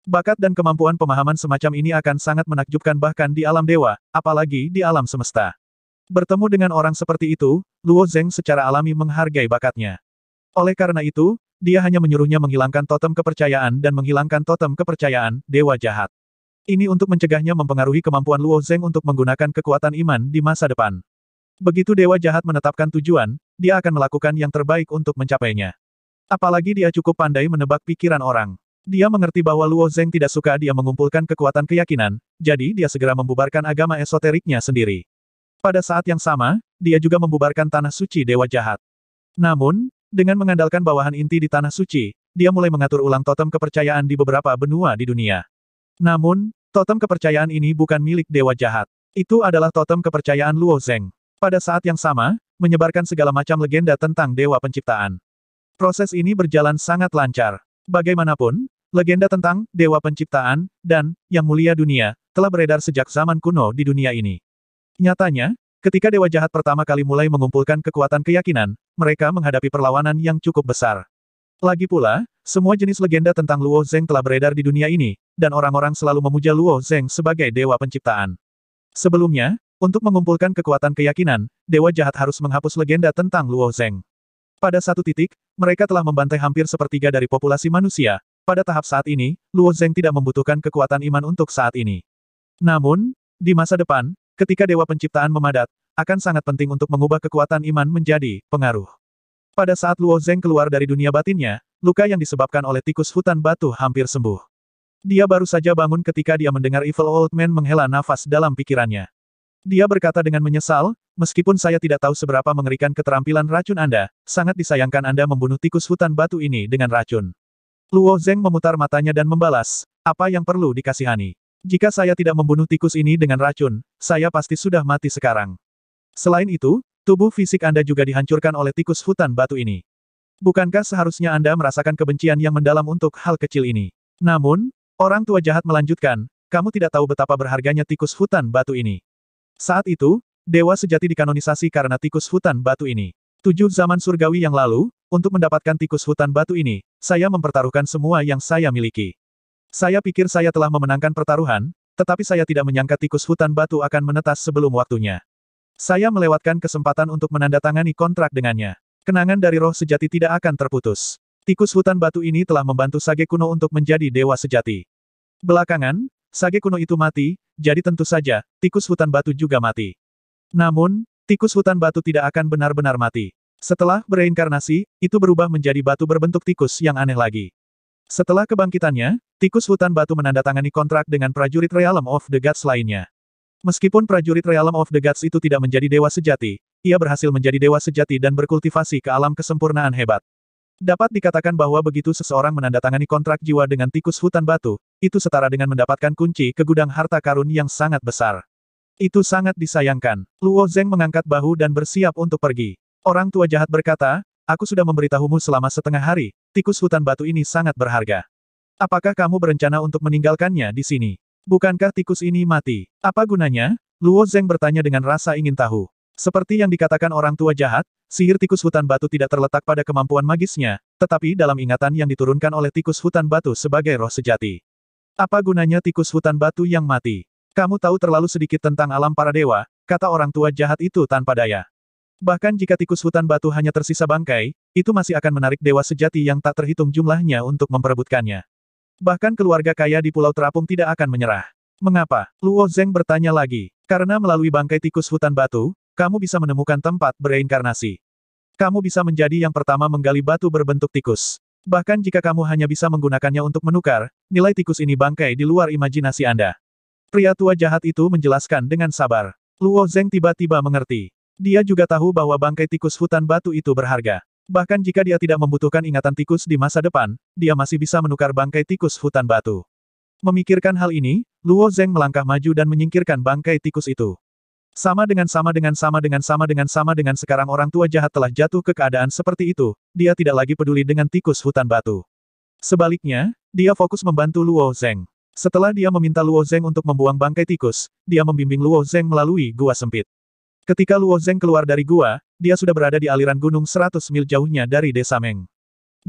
Bakat dan kemampuan pemahaman semacam ini akan sangat menakjubkan bahkan di alam dewa, apalagi di alam semesta. Bertemu dengan orang seperti itu, Luo Zeng secara alami menghargai bakatnya. Oleh karena itu, dia hanya menyuruhnya menghilangkan totem kepercayaan dan menghilangkan totem kepercayaan, dewa jahat. Ini untuk mencegahnya mempengaruhi kemampuan Luo Zeng untuk menggunakan kekuatan iman di masa depan. Begitu dewa jahat menetapkan tujuan, dia akan melakukan yang terbaik untuk mencapainya. Apalagi dia cukup pandai menebak pikiran orang. Dia mengerti bahwa Luo Zeng tidak suka dia mengumpulkan kekuatan keyakinan, jadi dia segera membubarkan agama esoteriknya sendiri. Pada saat yang sama, dia juga membubarkan Tanah Suci Dewa Jahat. Namun, dengan mengandalkan bawahan inti di Tanah Suci, dia mulai mengatur ulang totem kepercayaan di beberapa benua di dunia. Namun, totem kepercayaan ini bukan milik Dewa Jahat. Itu adalah totem kepercayaan Luo Zeng. Pada saat yang sama, menyebarkan segala macam legenda tentang Dewa Penciptaan. Proses ini berjalan sangat lancar. Bagaimanapun, legenda tentang Dewa Penciptaan dan Yang Mulia Dunia telah beredar sejak zaman kuno di dunia ini. Nyatanya, ketika Dewa Jahat pertama kali mulai mengumpulkan kekuatan keyakinan, mereka menghadapi perlawanan yang cukup besar. Lagi pula, semua jenis legenda tentang Luo Zeng telah beredar di dunia ini, dan orang-orang selalu memuja Luo Zeng sebagai Dewa Penciptaan. Sebelumnya, untuk mengumpulkan kekuatan keyakinan, Dewa Jahat harus menghapus legenda tentang Luo Zeng. Pada satu titik, mereka telah membantai hampir sepertiga dari populasi manusia. Pada tahap saat ini, Luo Zeng tidak membutuhkan kekuatan iman untuk saat ini. Namun, di masa depan, ketika Dewa Penciptaan memadat, akan sangat penting untuk mengubah kekuatan iman menjadi pengaruh. Pada saat Luo Zeng keluar dari dunia batinnya, luka yang disebabkan oleh tikus hutan batu hampir sembuh. Dia baru saja bangun ketika dia mendengar Evil Old Man menghela nafas dalam pikirannya. Dia berkata dengan menyesal, meskipun saya tidak tahu seberapa mengerikan keterampilan racun Anda, sangat disayangkan Anda membunuh tikus hutan batu ini dengan racun. Luo Zeng memutar matanya dan membalas, apa yang perlu dikasihani? Jika saya tidak membunuh tikus ini dengan racun, saya pasti sudah mati sekarang. Selain itu, tubuh fisik Anda juga dihancurkan oleh tikus hutan batu ini. Bukankah seharusnya Anda merasakan kebencian yang mendalam untuk hal kecil ini? Namun, orang tua jahat melanjutkan, kamu tidak tahu betapa berharganya tikus hutan batu ini. Saat itu, dewa sejati dikanonisasi karena tikus hutan batu ini. Tujuh zaman surgawi yang lalu, untuk mendapatkan tikus hutan batu ini, saya mempertaruhkan semua yang saya miliki. Saya pikir saya telah memenangkan pertaruhan, tetapi saya tidak menyangka tikus hutan batu akan menetas sebelum waktunya. Saya melewatkan kesempatan untuk menandatangani kontrak dengannya. Kenangan dari roh sejati tidak akan terputus. Tikus hutan batu ini telah membantu sage kuno untuk menjadi dewa sejati. Belakangan, Sage kuno itu mati, jadi tentu saja, tikus hutan batu juga mati. Namun, tikus hutan batu tidak akan benar-benar mati. Setelah bereinkarnasi, itu berubah menjadi batu berbentuk tikus yang aneh lagi. Setelah kebangkitannya, tikus hutan batu menandatangani kontrak dengan prajurit Realm of the Gods lainnya. Meskipun prajurit Realm of the Gods itu tidak menjadi dewa sejati, ia berhasil menjadi dewa sejati dan berkultivasi ke alam kesempurnaan hebat. Dapat dikatakan bahwa begitu seseorang menandatangani kontrak jiwa dengan tikus hutan batu, itu setara dengan mendapatkan kunci ke gudang harta karun yang sangat besar. Itu sangat disayangkan. Luo Zeng mengangkat bahu dan bersiap untuk pergi. Orang tua jahat berkata, aku sudah memberitahumu selama setengah hari, tikus hutan batu ini sangat berharga. Apakah kamu berencana untuk meninggalkannya di sini? Bukankah tikus ini mati? Apa gunanya? Luo Zeng bertanya dengan rasa ingin tahu. Seperti yang dikatakan orang tua jahat, sihir tikus hutan batu tidak terletak pada kemampuan magisnya, tetapi dalam ingatan yang diturunkan oleh tikus hutan batu sebagai roh sejati. Apa gunanya tikus hutan batu yang mati? Kamu tahu terlalu sedikit tentang alam para dewa, kata orang tua jahat itu tanpa daya. Bahkan jika tikus hutan batu hanya tersisa bangkai, itu masih akan menarik dewa sejati yang tak terhitung jumlahnya untuk memperebutkannya. Bahkan keluarga kaya di Pulau Terapung tidak akan menyerah. Mengapa? Luo Zeng bertanya lagi. Karena melalui bangkai tikus hutan batu, kamu bisa menemukan tempat bereinkarnasi. Kamu bisa menjadi yang pertama menggali batu berbentuk tikus. Bahkan jika kamu hanya bisa menggunakannya untuk menukar, nilai tikus ini bangkai di luar imajinasi Anda. Pria tua jahat itu menjelaskan dengan sabar. Luo Zeng tiba-tiba mengerti. Dia juga tahu bahwa bangkai tikus hutan batu itu berharga. Bahkan jika dia tidak membutuhkan ingatan tikus di masa depan, dia masih bisa menukar bangkai tikus hutan batu. Memikirkan hal ini, Luo Zeng melangkah maju dan menyingkirkan bangkai tikus itu. Sama dengan sama dengan sama dengan sama dengan sama dengan sekarang orang tua jahat telah jatuh ke keadaan seperti itu, dia tidak lagi peduli dengan tikus hutan batu. Sebaliknya, dia fokus membantu Luo Zeng. Setelah dia meminta Luo Zeng untuk membuang bangkai tikus, dia membimbing Luo Zeng melalui gua sempit. Ketika Luo Zeng keluar dari gua, dia sudah berada di aliran gunung 100 mil jauhnya dari desa Meng.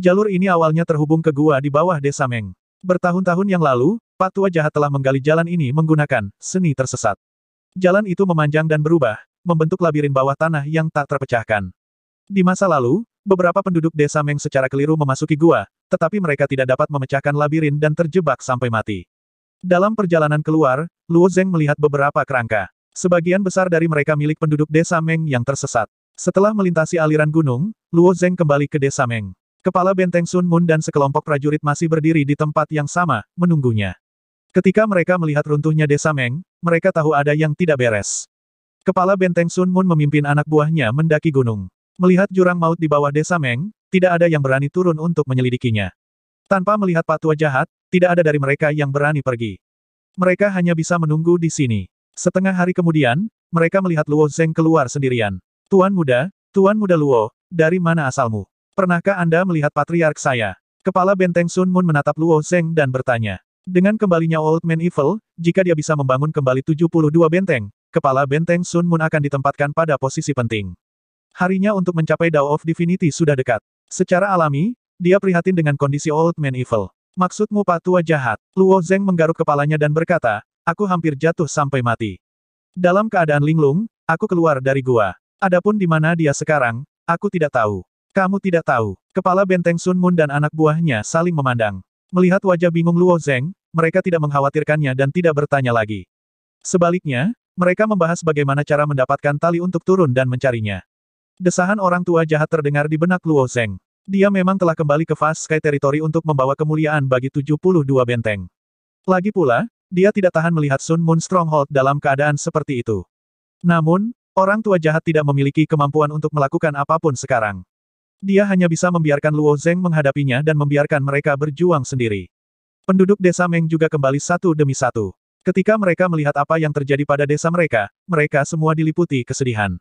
Jalur ini awalnya terhubung ke gua di bawah desa Meng. Bertahun-tahun yang lalu, patua jahat telah menggali jalan ini menggunakan seni tersesat. Jalan itu memanjang dan berubah, membentuk labirin bawah tanah yang tak terpecahkan. Di masa lalu, beberapa penduduk desa Meng secara keliru memasuki gua, tetapi mereka tidak dapat memecahkan labirin dan terjebak sampai mati. Dalam perjalanan keluar, Luo Zeng melihat beberapa kerangka. Sebagian besar dari mereka milik penduduk desa Meng yang tersesat. Setelah melintasi aliran gunung, Luo Zeng kembali ke desa Meng. Kepala benteng Sun Moon dan sekelompok prajurit masih berdiri di tempat yang sama, menunggunya. Ketika mereka melihat runtuhnya desa Meng, mereka tahu ada yang tidak beres. Kepala benteng Sun Moon memimpin anak buahnya mendaki gunung. Melihat jurang maut di bawah desa Meng, tidak ada yang berani turun untuk menyelidikinya. Tanpa melihat patua jahat, tidak ada dari mereka yang berani pergi. Mereka hanya bisa menunggu di sini. Setengah hari kemudian, mereka melihat Luo Zeng keluar sendirian. Tuan muda, Tuan muda Luo, dari mana asalmu? Pernahkah Anda melihat patriark saya? Kepala benteng Sun Moon menatap Luo Zeng dan bertanya. Dengan kembalinya Old Man Evil, jika dia bisa membangun kembali 72 benteng, kepala benteng Sun Moon akan ditempatkan pada posisi penting. Harinya untuk mencapai Dao of Divinity sudah dekat. Secara alami, dia prihatin dengan kondisi Old Man Evil. Maksudmu Pak Tua jahat? Luo Zeng menggaruk kepalanya dan berkata, aku hampir jatuh sampai mati. Dalam keadaan linglung, aku keluar dari gua. Adapun di mana dia sekarang, aku tidak tahu. Kamu tidak tahu. Kepala benteng Sun Moon dan anak buahnya saling memandang. Melihat wajah bingung Luo Zeng, mereka tidak mengkhawatirkannya dan tidak bertanya lagi. Sebaliknya, mereka membahas bagaimana cara mendapatkan tali untuk turun dan mencarinya. Desahan orang tua jahat terdengar di benak Luo Zeng. Dia memang telah kembali ke Fast Sky Territory untuk membawa kemuliaan bagi 72 benteng. Lagi pula, dia tidak tahan melihat Sun Moon Stronghold dalam keadaan seperti itu. Namun, orang tua jahat tidak memiliki kemampuan untuk melakukan apapun sekarang. Dia hanya bisa membiarkan Luo Zeng menghadapinya dan membiarkan mereka berjuang sendiri. Penduduk desa Meng juga kembali satu demi satu. Ketika mereka melihat apa yang terjadi pada desa mereka, mereka semua diliputi kesedihan.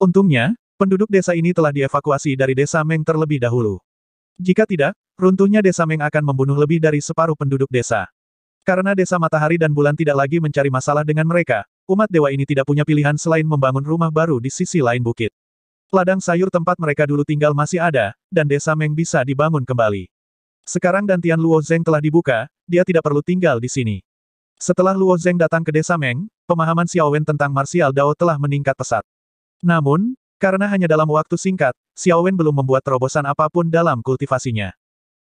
Untungnya, penduduk desa ini telah dievakuasi dari desa Meng terlebih dahulu. Jika tidak, runtuhnya desa Meng akan membunuh lebih dari separuh penduduk desa. Karena desa matahari dan bulan tidak lagi mencari masalah dengan mereka, umat dewa ini tidak punya pilihan selain membangun rumah baru di sisi lain bukit. Ladang sayur tempat mereka dulu tinggal masih ada, dan desa Meng bisa dibangun kembali. Sekarang Dantian Luo Zeng telah dibuka, dia tidak perlu tinggal di sini. Setelah Luo Zeng datang ke desa Meng, pemahaman Xiao Wen tentang martial dao telah meningkat pesat. Namun, karena hanya dalam waktu singkat, Xiao Wen belum membuat terobosan apapun dalam kultivasinya.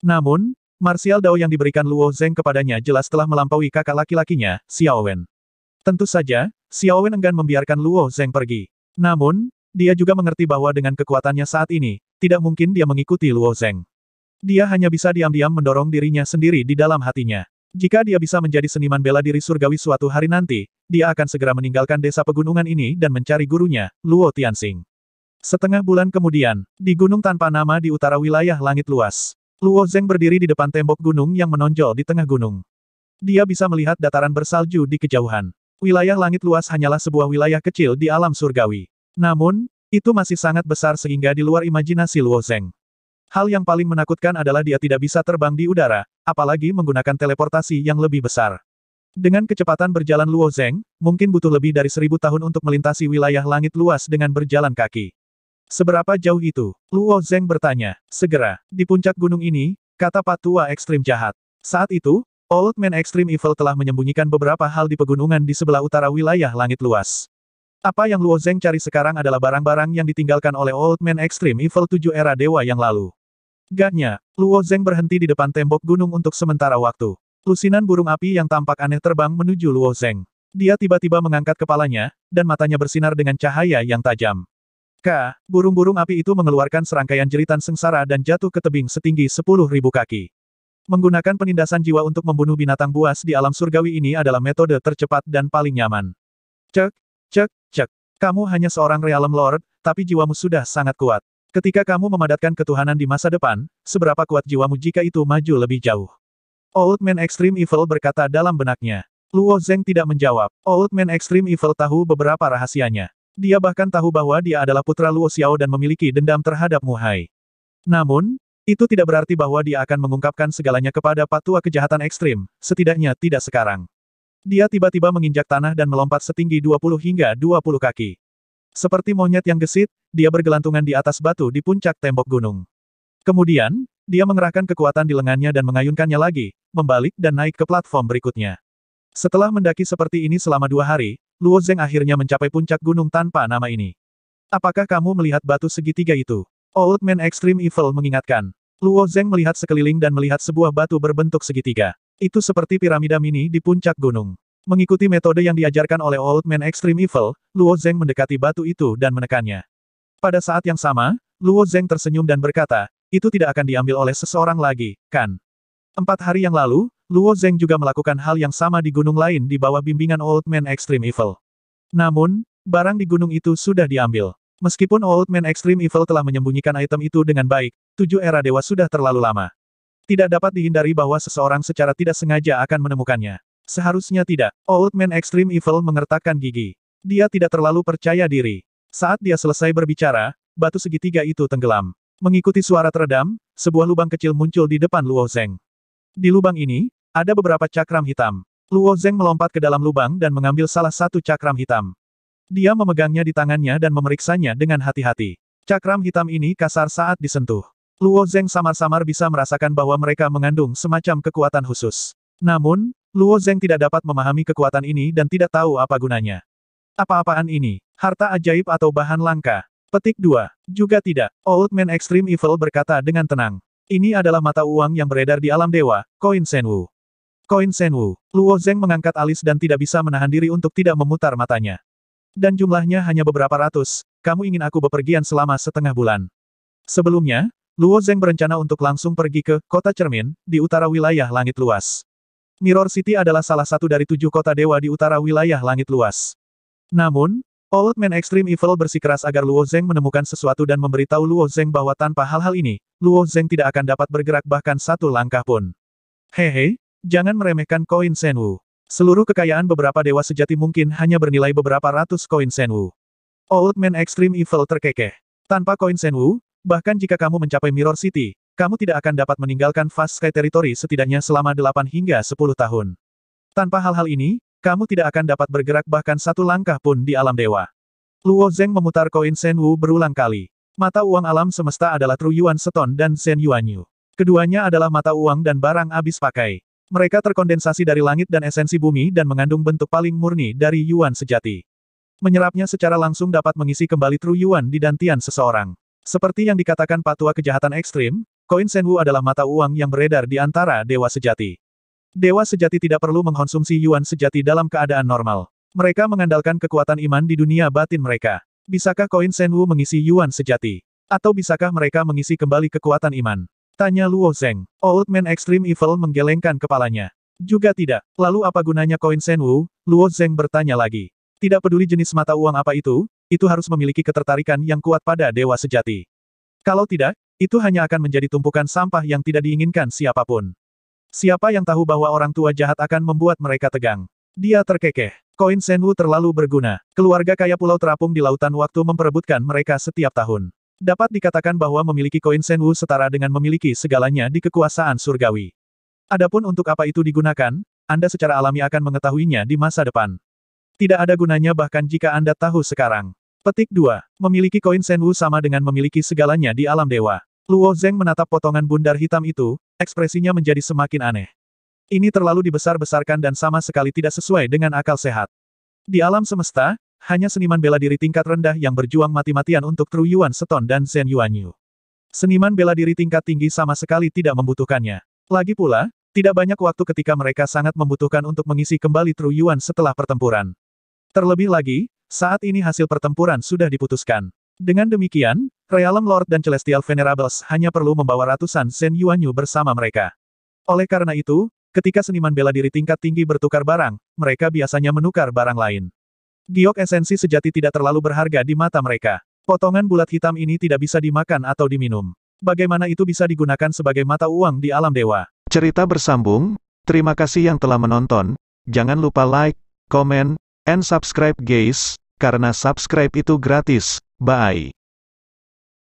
Namun, martial dao yang diberikan Luo Zeng kepadanya jelas telah melampaui kakak laki-lakinya, Xiao Wen. Tentu saja, Xiao Wen enggan membiarkan Luo Zeng pergi. Namun, dia juga mengerti bahwa dengan kekuatannya saat ini, tidak mungkin dia mengikuti Luo Zeng. Dia hanya bisa diam-diam mendorong dirinya sendiri di dalam hatinya. Jika dia bisa menjadi seniman bela diri surgawi suatu hari nanti, dia akan segera meninggalkan desa pegunungan ini dan mencari gurunya, Luo Tianxing. Setengah bulan kemudian, di gunung tanpa nama di utara wilayah langit luas, Luo Zeng berdiri di depan tembok gunung yang menonjol di tengah gunung. Dia bisa melihat dataran bersalju di kejauhan. Wilayah langit luas hanyalah sebuah wilayah kecil di alam surgawi. Namun, itu masih sangat besar sehingga di luar imajinasi Luo Zeng. Hal yang paling menakutkan adalah dia tidak bisa terbang di udara, apalagi menggunakan teleportasi yang lebih besar. Dengan kecepatan berjalan Luo Zeng, mungkin butuh lebih dari seribu tahun untuk melintasi wilayah langit luas dengan berjalan kaki. Seberapa jauh itu? Luo Zeng bertanya. Segera, di puncak gunung ini, kata patua ekstrim jahat. Saat itu, Old Man Extreme Evil telah menyembunyikan beberapa hal di pegunungan di sebelah utara wilayah langit luas. Apa yang Luo Zeng cari sekarang adalah barang-barang yang ditinggalkan oleh Old Man Extreme Evil 7 era dewa yang lalu. Gaknya, Luo Zeng berhenti di depan tembok gunung untuk sementara waktu. Lusinan burung api yang tampak aneh terbang menuju Luo Zeng. Dia tiba-tiba mengangkat kepalanya, dan matanya bersinar dengan cahaya yang tajam. K. Burung-burung api itu mengeluarkan serangkaian jeritan sengsara dan jatuh ke tebing setinggi 10.000 kaki. Menggunakan penindasan jiwa untuk membunuh binatang buas di alam surgawi ini adalah metode tercepat dan paling nyaman. Cek, cek, kamu hanya seorang realem Lord, tapi jiwamu sudah sangat kuat. Ketika kamu memadatkan ketuhanan di masa depan, seberapa kuat jiwamu jika itu maju lebih jauh? Old Man Extreme Evil berkata dalam benaknya. Luo Zeng tidak menjawab. Old Man Extreme Evil tahu beberapa rahasianya. Dia bahkan tahu bahwa dia adalah putra Luo Xiao dan memiliki dendam terhadap Mu Hai. Namun, itu tidak berarti bahwa dia akan mengungkapkan segalanya kepada patua kejahatan ekstrim, setidaknya tidak sekarang. Dia tiba-tiba menginjak tanah dan melompat setinggi 20 hingga 20 kaki. Seperti monyet yang gesit, dia bergelantungan di atas batu di puncak tembok gunung. Kemudian, dia mengerahkan kekuatan di lengannya dan mengayunkannya lagi, membalik dan naik ke platform berikutnya. Setelah mendaki seperti ini selama dua hari, Luo Zeng akhirnya mencapai puncak gunung tanpa nama ini. Apakah kamu melihat batu segitiga itu? Old Man Extreme Evil mengingatkan. Luo Zeng melihat sekeliling dan melihat sebuah batu berbentuk segitiga. Itu seperti piramida mini di puncak gunung. Mengikuti metode yang diajarkan oleh Old Man Extreme Evil, Luo Zeng mendekati batu itu dan menekannya. Pada saat yang sama, Luo Zeng tersenyum dan berkata, itu tidak akan diambil oleh seseorang lagi, kan? Empat hari yang lalu, Luo Zeng juga melakukan hal yang sama di gunung lain di bawah bimbingan Old Man Extreme Evil. Namun, barang di gunung itu sudah diambil. Meskipun Old Man Extreme Evil telah menyembunyikan item itu dengan baik, tujuh era dewa sudah terlalu lama. Tidak dapat dihindari bahwa seseorang secara tidak sengaja akan menemukannya. Seharusnya tidak. Old Man Extreme Evil mengertakkan gigi. Dia tidak terlalu percaya diri. Saat dia selesai berbicara, batu segitiga itu tenggelam. Mengikuti suara teredam, sebuah lubang kecil muncul di depan Luo Zeng. Di lubang ini, ada beberapa cakram hitam. Luo Zeng melompat ke dalam lubang dan mengambil salah satu cakram hitam. Dia memegangnya di tangannya dan memeriksanya dengan hati-hati. Cakram hitam ini kasar saat disentuh. Luo Zeng samar-samar bisa merasakan bahwa mereka mengandung semacam kekuatan khusus. Namun, Luo Zeng tidak dapat memahami kekuatan ini dan tidak tahu apa gunanya. Apa-apaan ini? Harta ajaib atau bahan langka? Petik 2. Juga tidak. Old Man Extreme Evil berkata dengan tenang. Ini adalah mata uang yang beredar di alam dewa, koin Senwu. Koin Senwu. Luo Zeng mengangkat alis dan tidak bisa menahan diri untuk tidak memutar matanya. Dan jumlahnya hanya beberapa ratus, kamu ingin aku bepergian selama setengah bulan. Sebelumnya, Luo Zeng berencana untuk langsung pergi ke Kota Cermin, di utara wilayah langit luas. Mirror City adalah salah satu dari tujuh kota dewa di utara wilayah langit luas. Namun, Old Man Extreme Evil bersikeras agar Luo Zeng menemukan sesuatu dan memberitahu Luo Zeng bahwa tanpa hal-hal ini, Luo Zeng tidak akan dapat bergerak bahkan satu langkah pun. Hehe, jangan meremehkan koin Senwu. Seluruh kekayaan beberapa dewa sejati mungkin hanya bernilai beberapa ratus koin Senwu. Old Man Extreme Evil terkekeh. Tanpa koin Senwu, Bahkan jika kamu mencapai Mirror City, kamu tidak akan dapat meninggalkan Fast Sky Territory setidaknya selama 8 hingga 10 tahun. Tanpa hal-hal ini, kamu tidak akan dapat bergerak bahkan satu langkah pun di alam dewa. Luo Zeng memutar koin Shen Wu berulang kali. Mata uang alam semesta adalah Yuan Seton dan Shen Yuanyu. Keduanya adalah mata uang dan barang habis pakai. Mereka terkondensasi dari langit dan esensi bumi dan mengandung bentuk paling murni dari Yuan sejati. Menyerapnya secara langsung dapat mengisi kembali Yuan di dantian seseorang. Seperti yang dikatakan patua kejahatan ekstrim, koin Senwu adalah mata uang yang beredar di antara dewa sejati. Dewa sejati tidak perlu mengkonsumsi yuan sejati dalam keadaan normal. Mereka mengandalkan kekuatan iman di dunia batin mereka. Bisakah koin Senwu mengisi yuan sejati? Atau bisakah mereka mengisi kembali kekuatan iman? Tanya Luo Zeng. Old Man Extreme Evil menggelengkan kepalanya. Juga tidak. Lalu apa gunanya koin Senwu? Luo Zeng bertanya lagi. Tidak peduli jenis mata uang apa itu, itu harus memiliki ketertarikan yang kuat pada dewa sejati. Kalau tidak, itu hanya akan menjadi tumpukan sampah yang tidak diinginkan siapapun. Siapa yang tahu bahwa orang tua jahat akan membuat mereka tegang? Dia terkekeh. Koin Senwu terlalu berguna. Keluarga kaya pulau terapung di lautan waktu memperebutkan mereka setiap tahun. Dapat dikatakan bahwa memiliki koin Senwu setara dengan memiliki segalanya di kekuasaan surgawi. Adapun untuk apa itu digunakan, Anda secara alami akan mengetahuinya di masa depan. Tidak ada gunanya bahkan jika Anda tahu sekarang. Petik 2. Memiliki koin Senwu sama dengan memiliki segalanya di alam dewa. Luo Zeng menatap potongan bundar hitam itu, ekspresinya menjadi semakin aneh. Ini terlalu dibesar-besarkan dan sama sekali tidak sesuai dengan akal sehat. Di alam semesta, hanya seniman bela diri tingkat rendah yang berjuang mati-matian untuk Tru Yuan Seton dan Zen Yuan Yu. Seniman bela diri tingkat tinggi sama sekali tidak membutuhkannya. Lagi pula, tidak banyak waktu ketika mereka sangat membutuhkan untuk mengisi kembali Tru Yuan setelah pertempuran. Terlebih lagi, saat ini hasil pertempuran sudah diputuskan. Dengan demikian, Realm Lord dan Celestial Venerables hanya perlu membawa ratusan Sen Yuanyu bersama mereka. Oleh karena itu, ketika seniman bela diri tingkat tinggi bertukar barang, mereka biasanya menukar barang lain. Giok esensi sejati tidak terlalu berharga di mata mereka. Potongan bulat hitam ini tidak bisa dimakan atau diminum. Bagaimana itu bisa digunakan sebagai mata uang di alam dewa? Cerita bersambung, terima kasih yang telah menonton, jangan lupa like, komen, And subscribe guys, karena subscribe itu gratis. Bye.